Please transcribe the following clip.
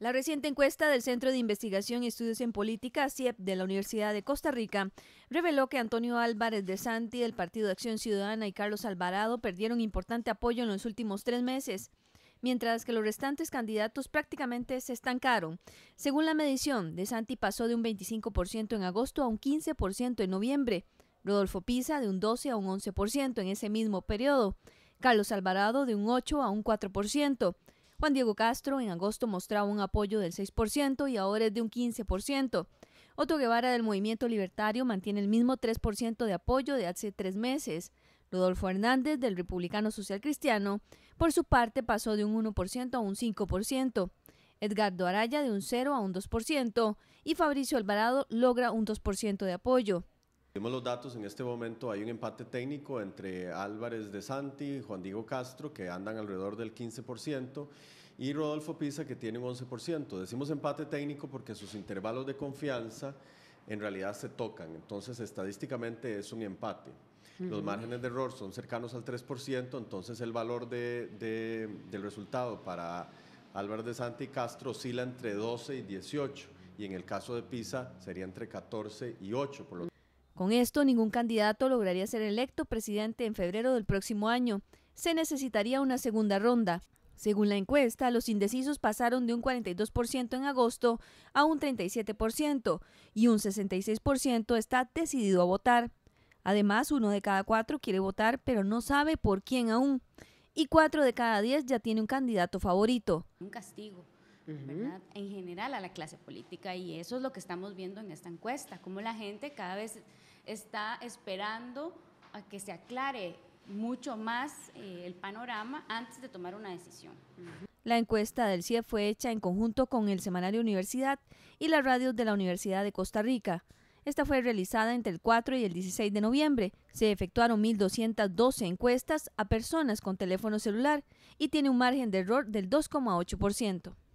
La reciente encuesta del Centro de Investigación y Estudios en Política, CIEP, de la Universidad de Costa Rica, reveló que Antonio Álvarez de Santi del Partido de Acción Ciudadana y Carlos Alvarado perdieron importante apoyo en los últimos tres meses, mientras que los restantes candidatos prácticamente se estancaron. Según la medición, de Santi pasó de un 25% en agosto a un 15% en noviembre, Rodolfo Pisa de un 12 a un 11% en ese mismo periodo, Carlos Alvarado de un 8 a un 4%, Juan Diego Castro en agosto mostraba un apoyo del 6% y ahora es de un 15%. Otto Guevara del Movimiento Libertario mantiene el mismo 3% de apoyo de hace tres meses. Rodolfo Hernández del Republicano Social Cristiano, por su parte, pasó de un 1% a un 5%. Edgardo Araya de un 0 a un 2% y Fabricio Alvarado logra un 2% de apoyo. Vemos los datos, en este momento hay un empate técnico entre Álvarez de Santi y Juan Diego Castro, que andan alrededor del 15%, y Rodolfo Pisa, que tiene un 11%. Decimos empate técnico porque sus intervalos de confianza en realidad se tocan, entonces estadísticamente es un empate. Los márgenes de error son cercanos al 3%, entonces el valor del resultado para Álvarez de Santi y Castro oscila entre 12 y 18, y en el caso de Pisa sería entre 14 y 8, con esto, ningún candidato lograría ser electo presidente en febrero del próximo año. Se necesitaría una segunda ronda. Según la encuesta, los indecisos pasaron de un 42% en agosto a un 37% y un 66% está decidido a votar. Además, uno de cada cuatro quiere votar, pero no sabe por quién aún. Y cuatro de cada diez ya tiene un candidato favorito. Un castigo en general a la clase política y eso es lo que estamos viendo en esta encuesta, como la gente cada vez está esperando a que se aclare mucho más eh, el panorama antes de tomar una decisión. La encuesta del CIE fue hecha en conjunto con el Semanario Universidad y las radios de la Universidad de Costa Rica. Esta fue realizada entre el 4 y el 16 de noviembre. Se efectuaron 1.212 encuestas a personas con teléfono celular y tiene un margen de error del 2,8%.